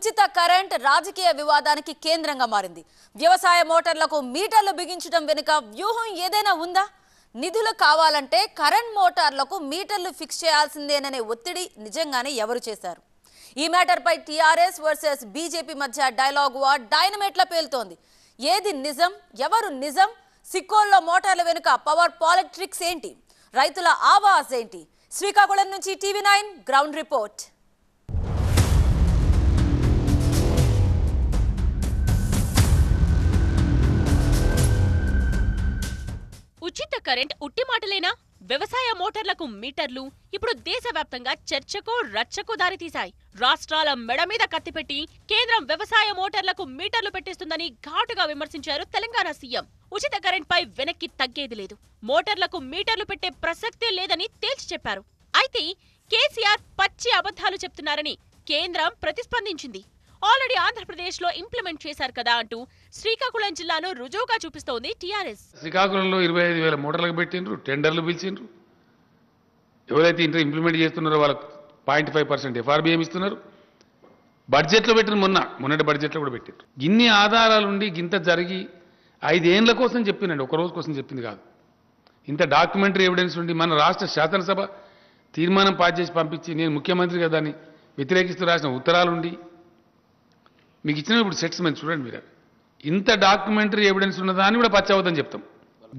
ఉచిత కరెంట్ రాజకీయ వివాదానికి కేంద్రంగా మారింది వ్యవసాయ మోటార్లకు మీటర్లు బిగించడం వెనుక వ్యూహం ఏదైనా ఉందా నిధులు కావాలంటే కరెంట్ మోటార్లకు మీటర్లు ఫిక్స్ చేయాల్సిందేననే ఒత్తిడి నిజంగానే ఎవరు చేశారు ఈ మ్యాటర్పై టీఆర్ఎస్ వర్సెస్ బీజేపీ మధ్య డైలాగ్ వార్ డైనమేట్లా పేలుతోంది ఏది నిజం ఎవరు నిజం సిక్కోల్లో మోటార్ల వెనుక పవర్ పాలిట్రిక్స్ ఏంటి రైతుల ఆవాజ్ ఏంటి శ్రీకాకుళం నుంచి TV nine ground report current ఉట్టి మాటలేనా వ్యవసాయ మోటార్లకు మీటర్లు ఇప్పుడు దేశవ్యాప్తంగా చర్చకు రచ్చకు దారితీశాయి రాష్ట్రాల మెడ మీద కత్తిపెట్టి కేంద్రం వ్యవసాయ మోటార్లకు మీటర్లు పెట్టిస్తుందని ఘాటుగా విమర్శించారు తెలంగాణ సీఎం ఉచిత పై వెనక్కి తగ్గేది లేదు మోటార్లకు మీటర్లు పెట్టే ప్రసక్తే లేదని తేల్చి చెప్పారు అయితే కేసీఆర్ పచ్చి అబద్ధాలు చెప్తున్నారని కేంద్రం ప్రతిస్పందించింది ఆల్రెడీ ఆంధ్రప్రదేశ్ లో ఇంప్లిమెంట్ చేశారు కదా అంటూ శ్రీకాకుళం జిల్లాను రుజువుగా చూపిస్తోంది టీఆర్ఎస్ శ్రీకాకుళంలో ఇరవై ఐదు వేల మోటార్లకు పెట్టిండ్రు టెండర్లు పిలిచిండ్రు ఎవరైతే ఇంటర్ ఇంప్లిమెంట్ చేస్తున్నారో వాళ్ళకు పాయింట్ ఫైవ్ పర్సెంట్ ఎఫ్ఆర్బిఎం ఇస్తున్నారు బడ్జెట్లో పెట్టిన మొన్న మొన్నటి బడ్జెట్లో కూడా పెట్టారు ఇన్ని ఆధారాలుండి ఇంత జరిగి ఐదేళ్ల కోసం చెప్పిందండి ఒక రోజు కోసం చెప్పింది కాదు ఇంత డాక్యుమెంటరీ ఎవిడెన్స్ ఉండి మన రాష్ట్ర శాసనసభ తీర్మానం పాస్ చేసి పంపించి నేను ముఖ్యమంత్రి కదా అని వ్యతిరేకిస్తూ రాసిన ఉత్తరాలుండి మీకు ఇచ్చిన ఇప్పుడు సెట్స్ మంచి చూడండి మీరు ఇంత డాక్యుమెంటరీ ఎవిడెన్స్ ఉన్నదా అని కూడా పచ్చవద్దని చెప్తాం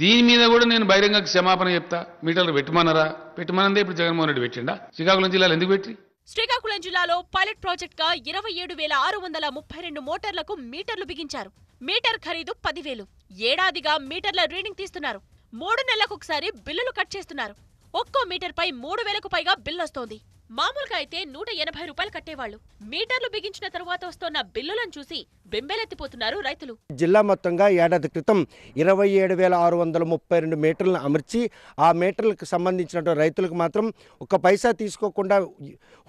దీని మీద కూడా నేను బహిరంగ క్షమాపణ చెప్తా మీటర్లు పెట్టమనరా పెట్టమనందే ఇప్పుడు జగన్మోహన్ రెడ్డి పెట్టిండా శ్రీకాకుళం జిల్లాలో ఎందుకు పెట్టి శ్రీకాకుళం జిల్లాలో పైలట్ ప్రాజెక్ట్ గా ఇరవై ఏడు వేల ఆరు వందల ముప్పై రెండు మోటార్లకు మీటర్లు బిగించారు మీటర్ ఖరీదు పదివేలు ఏడాదిగా మీటర్ల రీడింగ్ తీస్తున్నారు మూడు నెలలకు ఒకసారి బిల్లులు కట్ చేస్తున్నారు ఒక్కో మీటర్పై మూడు వేలకు పైగా బిల్లు వస్తోంది మామూలుగా అయితే నూట ఎనభై రూపాయలు కట్టేవాళ్లు మీటర్లు బిగించిన తర్వాత వస్తున్న బిల్లులను చూసి బెంబేలెత్తిపోతున్నారు రైతులు జిల్లా మొత్తంగా ఏడాది క్రితం ఇరవై ఏడు వేల ఆరు వందల ముప్పై రెండు మీటర్లను అమర్చి ఆ మీటర్లకు సంబంధించినటువంటి రైతులకు మాత్రం ఒక పైసా తీసుకోకుండా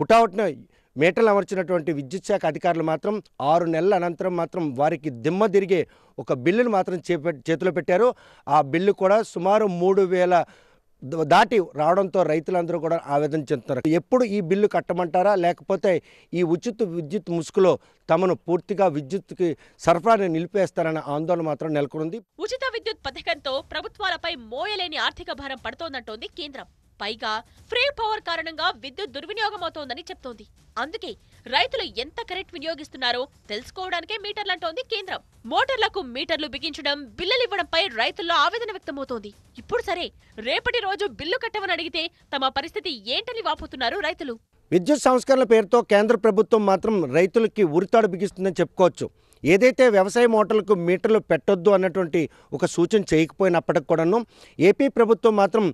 హుటాహుటిన మీటర్లు అమర్చినటువంటి విద్యుత్ శాఖ అధికారులు మాత్రం ఆరు నెలల అనంతరం మాత్రం వారికి దిమ్మ తిరిగే ఒక బిల్లును మాత్రం చేతిలో పెట్టారు ఆ బిల్లు కూడా సుమారు మూడు వేల దాటి రావడంతో రైతులందరూ కూడా ఆవేదన చెందుతున్నారు ఎప్పుడు ఈ బిల్లు కట్టమంటారా లేకపోతే ఈ ఉచిత విద్యుత్ ముసుగులో తమను పూర్తిగా విద్యుత్కి సరఫరాని నిలిపేస్తారన్న ఆందోళన మాత్రం నెలకొంది ఉచిత విద్యుత్ పథకంతో ప్రభుత్వాలపై మోయలేని ఆర్థిక భారం పడుతోందంటోంది కేంద్రం పైగా ఫ్రీ పవర్ కారణంగా విద్యుత్ దుర్వినియోగమవుతోందని చెప్తోంది అందుకే రైతులు ఎంత కరెంట్ వినియోగిస్తున్నారో తెలుసుకోవడానికే మీటర్లంటోంది కేంద్రం మోటార్లకు మీటర్లు బిగించడం బిల్లులు ఇవ్వడంపై రైతుల్లో ఆవేదన వ్యక్తమవుతోంది ఇప్పుడు సరే రేపటి రోజు బిల్లు కట్టమని అడిగితే తమ పరిస్థితి ఏంటని వాపోతున్నారు రైతులు విద్యుత్ సంస్కరణల పేరుతో కేంద్ర ప్రభుత్వం మాత్రం రైతులకి ఉరితాడు బిగిస్తుందని చెప్పుకోవచ్చు ఏదైతే వ్యవసాయ మోటార్లకు మీటర్లు పెట్టొద్దు అన్నటువంటి ఒక సూచన చేయకపోయినప్పటికి కూడాను ఏపీ ప్రభుత్వం మాత్రం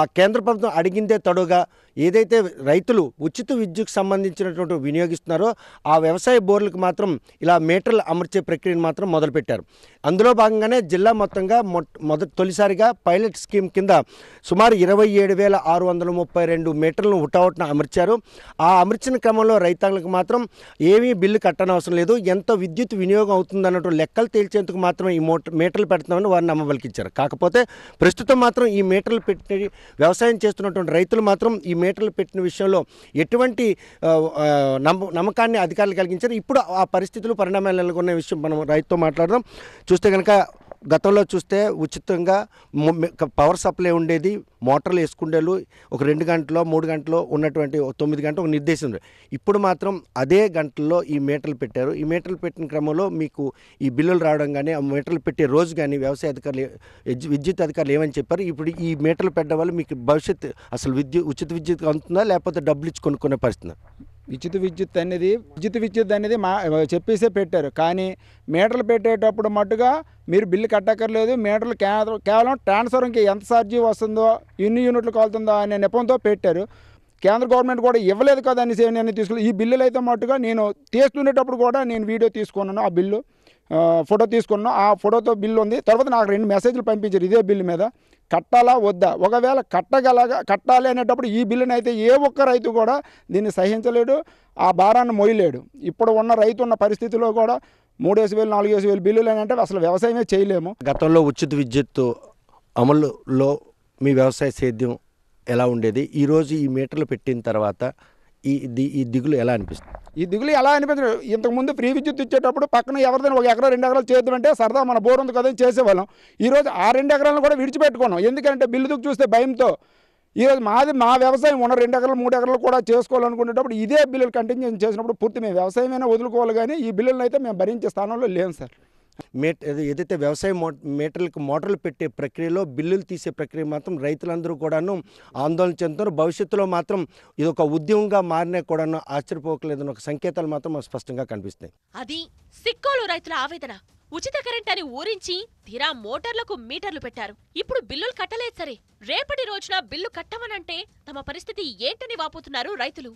ఆ కేంద్ర ప్రభుత్వం అడిగిందే తడుగా ఏదైతే రైతులు ఉచిత విద్యుత్ సంబంధించినటువంటి వినియోగిస్తున్నారో ఆ వ్యవసాయ బోర్లకు మాత్రం ఇలా మీటర్లు అమర్చే ప్రక్రియను మాత్రం మొదలుపెట్టారు అందులో భాగంగానే జిల్లా మొత్తంగా మొదటి తొలిసారిగా పైలట్ స్కీమ్ కింద సుమారు ఇరవై ఏడు వేల ఆరు వందల ముప్పై రెండు మీటర్లను హుటాహుటిన అమర్చారు ఆ అమర్చిన క్రమంలో రైతాంగులకు మాత్రం ఏమీ బిల్లు కట్టనవసరం లేదు ఎంత విద్యుత్ వినియోగం అవుతుందన్నట్టు లెక్కలు తేల్చేందుకు మాత్రం ఈ మోట మీటర్లు పెడతామని వారిని నమ్మబలికించారు కాకపోతే ప్రస్తుతం మాత్రం ఈ మీటర్లు పెట్టి వ్యవసాయం చేస్తున్నటువంటి రైతులు మాత్రం ఈ మీటర్లు పెట్టిన విషయంలో ఎటువంటి నమ్మకాన్ని అధికారులు కలిగించారు ఇప్పుడు ఆ పరిస్థితులు పరిణామాలు నెలకొన్న విషయం మనం రైతుతో మాట్లాడదాం చూస్తే కనుక గతంలో చూస్తే ఉచితంగా పవర్ సప్లై ఉండేది మోటార్లు వేసుకుండేలు ఒక రెండు గంటలో మూడు గంటలో ఉన్నటువంటి తొమ్మిది గంటలు ఒక నిర్దేశం ఇప్పుడు మాత్రం అదే గంటల్లో ఈ మీటర్లు పెట్టారు ఈ మీటర్లు పెట్టిన క్రమంలో మీకు ఈ బిల్లులు రావడం కానీ ఆ మీటర్లు పెట్టే రోజు కానీ వ్యవసాయ అధికారులు విద్యుత్ అధికారులు ఏమని చెప్పారు ఇప్పుడు ఈ మీటర్లు పెట్టడం వల్ల మీకు భవిష్యత్ అసలు విద్యుత్ ఉచిత విద్యుత్ అందుతుందా లేకపోతే డబ్బులు ఇచ్చి కొనుక్కునే పరిస్థితి విద్యుత్ విద్యుత్ అనేది విద్యుత్ విద్యుత్ అనేది మా చెప్పేసే పెట్టారు కానీ మీటర్లు పెట్టేటప్పుడు మట్టుగా మీరు బిల్లు కట్టక్కర్లేదు మీటర్లు కేవలం ట్రాన్స్ఫర్కి ఎంత ఛార్జీ వస్తుందో ఎన్ని యూనిట్లు కాలుతుందో అనే నెపంతో పెట్టారు కేంద్ర గవర్నమెంట్ కూడా ఇవ్వలేదు కదా అనేసి నేను తీసుకుని ఈ బిల్లులు అయితే మట్టుగా నేను తీసుకునేటప్పుడు కూడా నేను వీడియో తీసుకున్నాను ఆ బిల్లు ఫోటో తీసుకున్నాను ఆ ఫోటోతో బిల్లు ఉంది తర్వాత నాకు రెండు మెసేజ్లు పంపించారు ఇదే బిల్లు మీద కట్టాలా వద్దా ఒకవేళ కట్టగలగా కట్టాలి అనేటప్పుడు ఈ బిల్లుని అయితే ఏ ఒక్క రైతు కూడా దీన్ని సహించలేడు ఆ భారాన్ని మొయ్యలేడు ఇప్పుడు ఉన్న రైతు ఉన్న పరిస్థితిలో కూడా మూడేసి వేలు నాలుగేసి వేలు బిల్లులు అంటే అసలు వ్యవసాయమే చేయలేము గతంలో ఉచిత విద్యుత్ అమలులో మీ వ్యవసాయ సేద్యం ఎలా ఉండేది ఈరోజు ఈ మీటర్లు పెట్టిన తర్వాత ఈ ఈ దిగులు ఎలా అనిపిస్తుంది ఈ దిగులు ఎలా అనిపించడం ఇంతకుముందు ఫ్రీ విద్యుత్ ఇచ్చేటప్పుడు పక్కన ఎవరిదైనా ఒక ఎకరా రెండు ఎకరాలు చేద్దామంటే సరదా మన బోర్ ఉంది కదా చేసేవాళ్ళం ఈరోజు ఆ రెండు ఎకరాలను కూడా విడిచిపెట్టుకున్నాం ఎందుకంటే బిల్లు దుక్కు చూస్తే భయంతో ఈరోజు మాది మా వ్యవసాయం ఉన్న రెండు ఎకరాలు మూడు ఎకరాలు కూడా చేసుకోవాలనుకునేటప్పుడు ఇదే బిల్లులు కంటిన్యూ చేసినప్పుడు పూర్తి మేము వ్యవసాయమైనా వదులుకోవాలి కానీ ఈ బిల్లులను అయితే మేము భరించే స్థానంలో లేము సార్ మేట్ ఏదైతే వ్యవసాయ మో మీటర్లకు మోటార్లు పెట్టే ప్రక్రియలో బిల్లులు తీసే ప్రక్రియ మాత్రం రైతులందరూ కూడాను ఆందోళన చెందుతున్నారు భవిష్యత్తులో మాత్రం ఇది ఒక ఉద్యమంగా మారినా కూడాను ఆశ్చర్యపోకలేదని ఒక సంకేతాలు మాత్రం స్పష్టంగా కనిపిస్తాయి అది సిక్కోలు రైతుల ఆవేదన ఉచిత కరెంట్ అని ఊరించి తీరా మోటార్లకు మీటర్లు పెట్టారు ఇప్పుడు బిల్లులు కట్టలేదు సరే రేపటి రోజున బిల్లు కట్టమనంటే తమ పరిస్థితి ఏంటని వాపోతున్నారు రైతులు